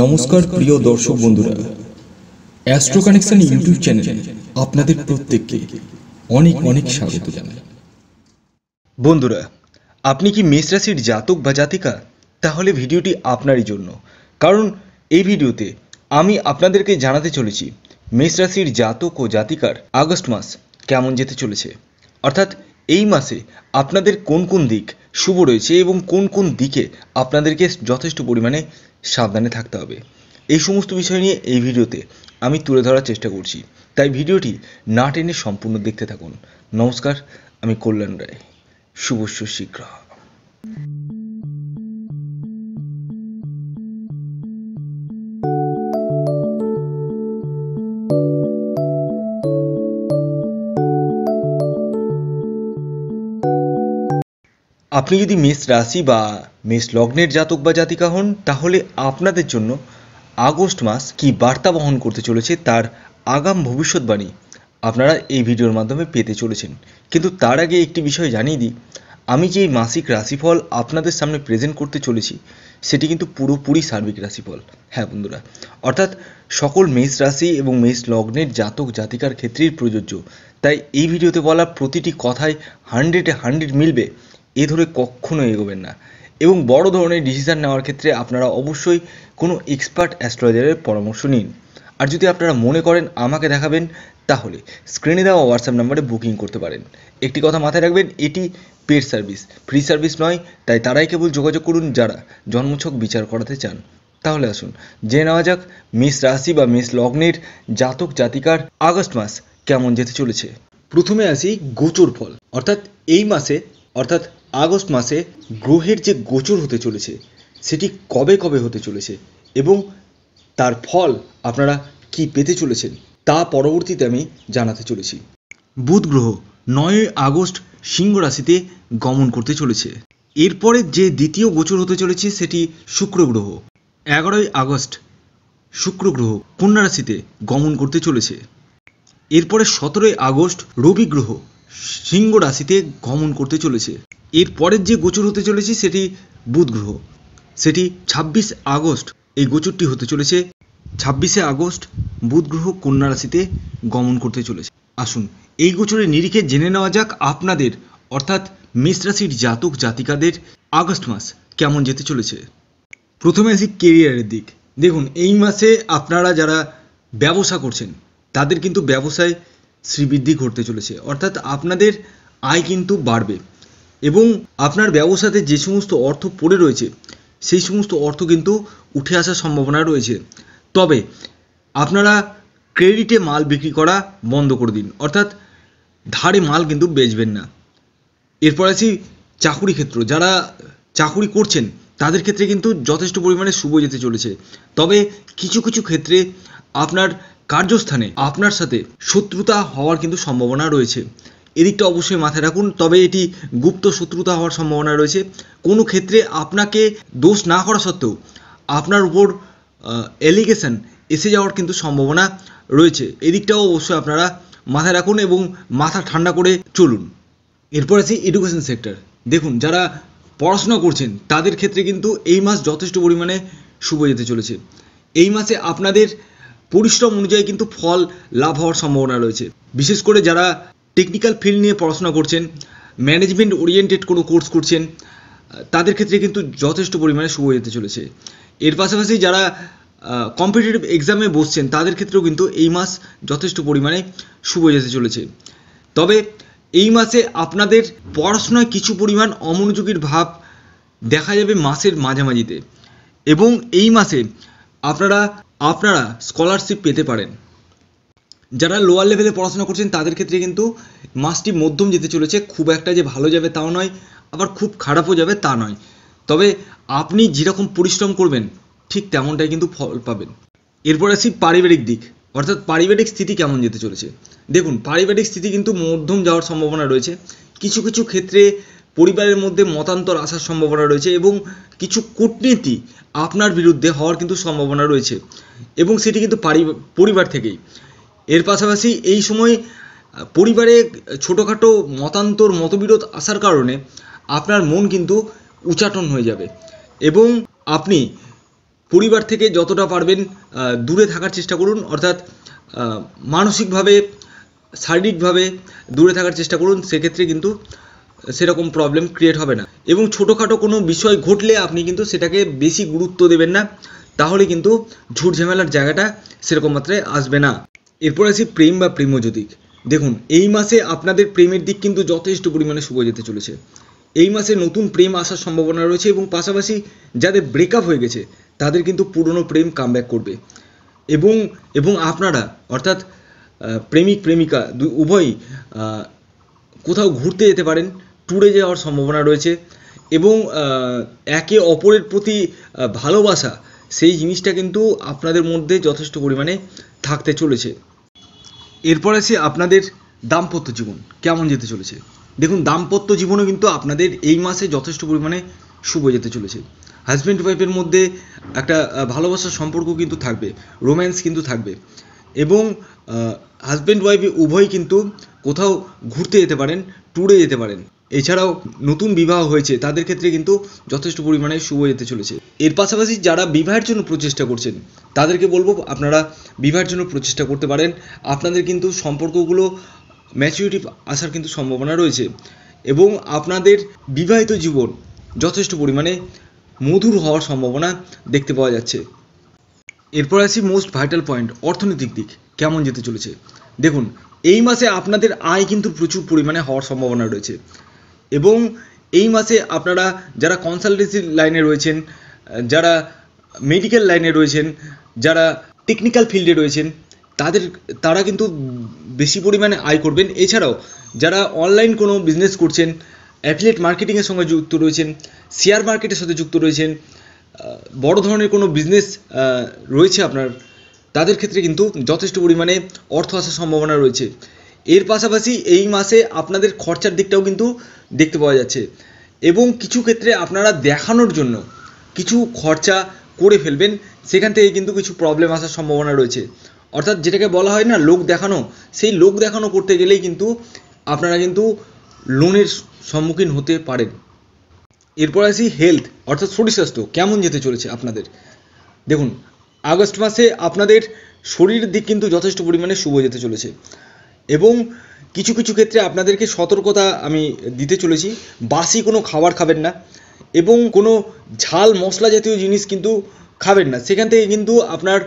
নমস্কার প্রিয় দর্শক বন্ধুরা অ্যাস্ট্রো কানেকশন ইউটিউব চ্যানেলে আপনাদের প্রত্যেককে অনেক অনেক স্বাগত জানাই বন্ধুরা আপনি কি মেষ রাশির জাতক বা জাতিকা তাহলে ভিডিওটি আপনারই জন্য কারণ এই ভিডিওতে আমি আপনাদেরকে জানাতে চলেছি মেষ রাশির জাতক ও জাতিকার আগস্ট মাস কেমন যেতে চলেছে অর্থাৎ এই মাসে আপনাদের কোন কোন দিক শুভ রয়েছে এবং কোন কোন দিকে আপনাদেরকে যথেষ্ট পরিমাণে সাবধানে থাকতে হবে এই সমস্ত বিষয় নিয়ে এই ভিডিওতে আমি তুলে ধরার চেষ্টা করছি তাই ভিডিওটি না টেনে সম্পূর্ণ দেখতে থাকুন নমস্কার আমি কল্যাণ রায় শুভস্য শীঘ্র আপনি যদি মেষ রাশি বা মেষ লগ্নের জাতক বা জাতিকা হন তাহলে আপনাদের জন্য আগস্ট মাস কি বার্তা বহন করতে চলেছে তার আগাম ভবিষ্যৎবাণী আপনারা এই ভিডিওর মাধ্যমে পেতে চলেছেন কিন্তু তার আগে একটি বিষয় জানিয়ে দিই আমি যে মাসিক রাশিফল আপনাদের সামনে প্রেজেন্ট করতে চলেছি সেটি কিন্তু পুরোপুরি সার্বিক রাশিফল হ্যাঁ বন্ধুরা অর্থাৎ সকল মেষ রাশি এবং মেষ লগ্নের জাতক জাতিকার ক্ষেত্রেই প্রযোজ্য তাই এই ভিডিওতে বলা প্রতিটি কথায় হান্ড্রেডে হান্ড্রেড মিলবে এ ধরে কখনো এগোবেন না এবং বড় ধরনের ডিসিশান নেওয়ার ক্ষেত্রে আপনারা অবশ্যই কোনো এক্সপার্ট অ্যাস্ট্রোলজারের পরামর্শ নিন আর যদি আপনারা মনে করেন আমাকে দেখাবেন তাহলে স্ক্রিনে দেওয়া হোয়াটসঅ্যাপ নাম্বারে বুকিং করতে পারেন একটি কথা মাথায় রাখবেন এটি পেড সার্ভিস ফ্রি সার্ভিস নয় তাই তারাই কেবল যোগাযোগ করুন যারা জন্মছক বিচার করাতে চান তাহলে আসুন জেনে নেওয়া যাক মিস রাশি বা মিস লগ্নের জাতক জাতিকার আগস্ট মাস কেমন যেতে চলেছে প্রথমে আসি গোচর ফল অর্থাৎ এই মাসে অর্থাৎ আগস্ট মাসে গ্রহের যে গোচর হতে চলেছে সেটি কবে কবে হতে চলেছে এবং তার ফল আপনারা কি পেতে চলেছেন তা পরবর্তীতে আমি জানাতে চলেছি বুধ গ্রহ নয়ই আগস্ট সিংহ রাশিতে গমন করতে চলেছে এরপরে যে দ্বিতীয় গোচর হতে চলেছে সেটি শুক্র গ্রহ এগারোই আগস্ট শুক্র গ্রহ কন্যা রাশিতে গমন করতে চলেছে এরপরে সতেরোই আগস্ট রবি গ্রহ সিংহ রাশিতে গমন করতে চলেছে এর পরের যে গোচর হতে চলেছে সেটি বুধ গ্রহ সেটি ছাব্বিশ আগস্ট এই গোচরটি হতে চলেছে ছাব্বিশে আগস্ট বুধ গ্রহ কন্যা রাশিতে গমন করতে চলেছে আসুন এই গোচরের নিরিখে জেনে নেওয়া যাক আপনাদের অর্থাৎ মেষ রাশির জাতক জাতিকাদের আগস্ট মাস কেমন যেতে চলেছে প্রথমে আসি কেরিয়ারের দিক দেখুন এই মাসে আপনারা যারা ব্যবসা করছেন তাদের কিন্তু ব্যবসায় শ্রীবৃদ্ধি ঘটতে চলেছে অর্থাৎ আপনাদের আয় কিন্তু বাড়বে এবং আপনার ব্যবসাতে যে সমস্ত অর্থ পড়ে রয়েছে সেই সমস্ত অর্থ কিন্তু উঠে আসার সম্ভাবনা রয়েছে তবে আপনারা ক্রেডিটে মাল বিক্রি করা বন্ধ করে দিন অর্থাৎ ধারে মাল কিন্তু বেচবেন না এরপর আছি চাকুরি ক্ষেত্র যারা চাকুরি করছেন তাদের ক্ষেত্রে কিন্তু যথেষ্ট পরিমাণে শুভ যেতে চলেছে তবে কিছু কিছু ক্ষেত্রে আপনার কার্যস্থানে আপনার সাথে শত্রুতা হওয়ার কিন্তু সম্ভাবনা রয়েছে এদিকটা অবশ্যই মাথায় রাখুন তবে এটি গুপ্ত শত্রুতা হওয়ার সম্ভাবনা রয়েছে কোনো ক্ষেত্রে আপনাকে দোষ না করা সত্ত্বেও আপনার উপর এলিগেশন এসে যাওয়ার কিন্তু সম্ভাবনা রয়েছে এদিকটাও অবশ্যই আপনারা মাথায় রাখুন এবং মাথা ঠান্ডা করে চলুন এরপর আছে এডুকেশন সেক্টর দেখুন যারা পড়াশোনা করছেন তাদের ক্ষেত্রে কিন্তু এই মাস যথেষ্ট পরিমাণে শুভ যেতে চলেছে এই মাসে আপনাদের পরিশ্রম অনুযায়ী কিন্তু ফল লাভ হওয়ার সম্ভাবনা রয়েছে বিশেষ করে যারা টেকনিক্যাল ফিল্ড নিয়ে পড়াশোনা করছেন ম্যানেজমেন্ট ওরিয়েন্টেড কোনো কোর্স করছেন তাদের ক্ষেত্রে কিন্তু যথেষ্ট পরিমাণে শুভ যেতে চলেছে এর পাশাপাশি যারা কম্পিটিটিভ এক্সামে বসছেন তাদের ক্ষেত্রেও কিন্তু এই মাস যথেষ্ট পরিমাণে শুভ যেতে চলেছে তবে এই মাসে আপনাদের পড়াশোনায় কিছু পরিমাণ অমনোযোগীর ভাব দেখা যাবে মাসের মাঝামাঝিতে এবং এই মাসে আপনারা আপনারা স্কলারশিপ পেতে পারেন যারা লোয়ার লেভেলে পড়াশোনা করছেন তাদের ক্ষেত্রে কিন্তু মাসটি মধ্যম যেতে চলেছে খুব একটা যে ভালো যাবে তাও নয় আবার খুব খারাপও যাবে তা নয় তবে আপনি যেরকম পরিশ্রম করবেন ঠিক তেমনটাই কিন্তু ফল পাবেন এরপর আসি পারিবারিক দিক অর্থাৎ পারিবারিক স্থিতি কেমন যেতে চলেছে দেখুন পারিবারিক স্থিতি কিন্তু মধ্যম যাওয়ার সম্ভাবনা রয়েছে কিছু কিছু ক্ষেত্রে পরিবারের মধ্যে মতান্তর আসার সম্ভাবনা রয়েছে এবং কিছু কূটনীতি আপনার বিরুদ্ধে হওয়ার কিন্তু সম্ভাবনা রয়েছে এবং সেটি কিন্তু পরিবার থেকেই এর পাশাপাশি এই সময় পরিবারে ছোটোখাটো মতান্তর মতবিরোধ আসার কারণে আপনার মন কিন্তু উচাটন হয়ে যাবে এবং আপনি পরিবার থেকে যতটা পারবেন দূরে থাকার চেষ্টা করুন অর্থাৎ মানসিকভাবে শারীরিকভাবে দূরে থাকার চেষ্টা করুন সেক্ষেত্রে কিন্তু সেরকম প্রবলেম ক্রিয়েট হবে না এবং ছোটোখাটো কোনো বিষয় ঘটলে আপনি কিন্তু সেটাকে বেশি গুরুত্ব দেবেন না তাহলে কিন্তু ঝুট ঝামেলার জায়গাটা সেরকম মাত্রায় আসবে না এরপর আসি প্রেম বা প্রেমজ্যোতিক দেখুন এই মাসে আপনাদের প্রেমের দিক কিন্তু যথেষ্ট পরিমাণে শুভ যেতে চলেছে এই মাসে নতুন প্রেম আসার সম্ভাবনা রয়েছে এবং পাশাপাশি যাদের ব্রেকআপ হয়ে গেছে তাদের কিন্তু পুরনো প্রেম কামব্যাক করবে এবং এবং আপনারা অর্থাৎ প্রেমিক প্রেমিকা উভয়ই কোথাও ঘুরতে যেতে পারেন ট্যুরে যাওয়ার সম্ভাবনা রয়েছে এবং একে অপরের প্রতি ভালোবাসা সেই জিনিসটা কিন্তু আপনাদের মধ্যে যথেষ্ট পরিমাণে থাকতে চলেছে এরপর আছে আপনাদের দাম্পত্য জীবন কেমন যেতে চলেছে দেখুন দাম্পত্য জীবনও কিন্তু আপনাদের এই মাসে যথেষ্ট পরিমাণে শুভ যেতে চলেছে হাজব্যান্ড ওয়াইফের মধ্যে একটা ভালোবাসার সম্পর্ক কিন্তু থাকবে রোম্যান্স কিন্তু থাকবে এবং হাজব্যান্ড ওয়াইফ উভয় কিন্তু কোথাও ঘুরতে যেতে পারেন ট্যুরে যেতে পারেন এছাড়াও নতুন বিবাহ হয়েছে তাদের ক্ষেত্রে কিন্তু যথেষ্ট পরিমাণে শুভ যেতে চলেছে এর পাশাপাশি যারা বিবাহের জন্য প্রচেষ্টা করছেন তাদেরকে বলবো আপনারা বিবাহের জন্য প্রচেষ্টা করতে পারেন আপনাদের কিন্তু সম্পর্কগুলো ম্যাচুরিটি আসার কিন্তু সম্ভাবনা রয়েছে এবং আপনাদের বিবাহিত জীবন যথেষ্ট পরিমাণে মধুর হওয়ার সম্ভাবনা দেখতে পাওয়া যাচ্ছে এরপর আসি মোস্ট ভাইটাল পয়েন্ট অর্থনৈতিক দিক কেমন যেতে চলেছে দেখুন এই মাসে আপনাদের আয় কিন্তু প্রচুর পরিমাণে হওয়ার সম্ভাবনা রয়েছে এবং এই মাসে আপনারা যারা কনসালটেন্সি লাইনে রয়েছেন যারা মেডিকেল লাইনে রয়েছেন যারা টেকনিক্যাল ফিল্ডে রয়েছেন তাদের তারা কিন্তু বেশি পরিমাণে আয় করবেন এছাড়াও যারা অনলাইন কোনো বিজনেস করছেন অ্যাফিলেট মার্কেটিংয়ের সঙ্গে যুক্ত রয়েছেন শেয়ার মার্কেটের সাথে যুক্ত রয়েছেন বড় ধরনের কোনো বিজনেস রয়েছে আপনার তাদের ক্ষেত্রে কিন্তু যথেষ্ট পরিমাণে অর্থ আসার সম্ভাবনা রয়েছে এর পাশাপাশি এই মাসে আপনাদের খরচার দিকটাও কিন্তু দেখতে পাওয়া যাচ্ছে এবং কিছু ক্ষেত্রে আপনারা দেখানোর জন্য কিছু খরচা করে ফেলবেন সেখান থেকে কিন্তু কিছু প্রবলেম আসার সম্ভাবনা রয়েছে অর্থাৎ যেটাকে বলা হয় না লোক দেখানো সেই লোক দেখানো করতে গেলেই কিন্তু আপনারা কিন্তু লোনের সম্মুখীন হতে পারেন এরপর আসি হেলথ অর্থাৎ শরীর স্বাস্থ্য কেমন যেতে চলেছে আপনাদের দেখুন আগস্ট মাসে আপনাদের শরীরের দিক কিন্তু যথেষ্ট পরিমাণে শুভ যেতে চলেছে এবং কিছু কিছু ক্ষেত্রে আপনাদেরকে সতর্কতা আমি দিতে চলেছি বাসি কোনো খাবার খাবেন না এবং কোনো ঝাল মশলা জাতীয় জিনিস কিন্তু খাবেন না সেখান থেকে কিন্তু আপনার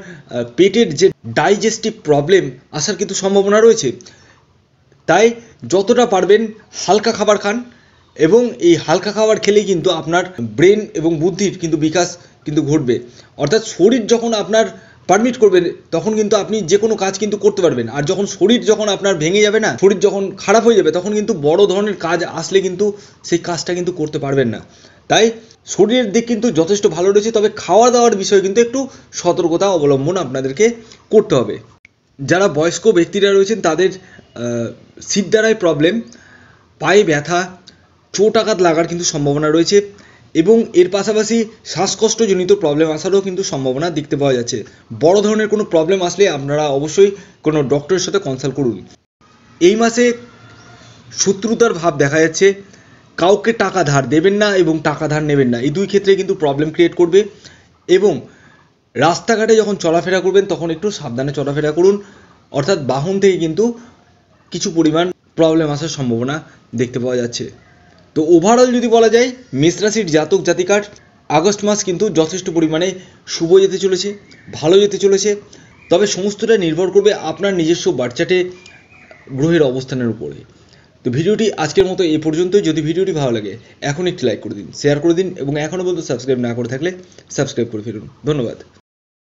পেটের যে ডাইজেস্টিভ প্রবলেম আসার কিন্তু সম্ভাবনা রয়েছে তাই যতটা পারবেন হালকা খাবার খান এবং এই হালকা খাবার খেলেই কিন্তু আপনার ব্রেন এবং বুদ্ধির কিন্তু বিকাশ কিন্তু ঘটবে অর্থাৎ শরীর যখন আপনার পারমিট করবে তখন কিন্তু আপনি যে কোনো কাজ কিন্তু করতে পারবেন আর যখন শরীর যখন আপনার ভেঙে যাবে না শরীর যখন খারাপ হয়ে যাবে তখন কিন্তু বড় ধরনের কাজ আসলে কিন্তু সেই কাজটা কিন্তু করতে পারবেন না তাই শরীরের দিক কিন্তু যথেষ্ট ভালো রয়েছে তবে খাওয়া দাওয়ার বিষয়ে কিন্তু একটু সতর্কতা অবলম্বন আপনাদেরকে করতে হবে যারা বয়স্ক ব্যক্তিরা রয়েছেন তাদের সিদ্ধারায় প্রবলেম পায়ে ব্যথা চোট আঘাত লাগার কিন্তু সম্ভাবনা রয়েছে এবং এর পাশাপাশি শ্বাসকষ্টজনিত প্রবলেম আসারও কিন্তু সম্ভাবনা দেখতে পাওয়া যাচ্ছে বড় ধরনের কোনো প্রবলেম আসলে আপনারা অবশ্যই কোনো ডক্টরের সাথে কনসাল্ট করুন এই মাসে শত্রুতার ভাব দেখা যাচ্ছে কাউকে টাকা ধার দেবেন না এবং টাকা ধার নেবেন না এই দুই ক্ষেত্রে কিন্তু প্রবলেম ক্রিয়েট করবে এবং রাস্তাঘাটে যখন চলাফেরা করবেন তখন একটু সাবধানে চলাফেরা করুন অর্থাৎ বাহন থেকে কিন্তু কিছু পরিমাণ প্রবলেম আসার সম্ভাবনা দেখতে পাওয়া যাচ্ছে তো ওভারঅল যদি বলা যায় মেষ রাশির জাতক জাতিকার আগস্ট মাস কিন্তু যথেষ্ট পরিমাণে শুভ যেতে চলেছে ভালো যেতে চলেছে তবে সমস্তটা নির্ভর করবে আপনার নিজস্ব বাচ্চাটে গ্রহের অবস্থানের উপরে তো ভিডিওটি আজকের মতো এ পর্যন্ত যদি ভিডিওটি ভালো লাগে এখন একটি লাইক করে দিন শেয়ার করে দিন এবং এখনও পর্যন্ত সাবস্ক্রাইব না করে থাকলে সাবস্ক্রাইব করে ফেলুন ধন্যবাদ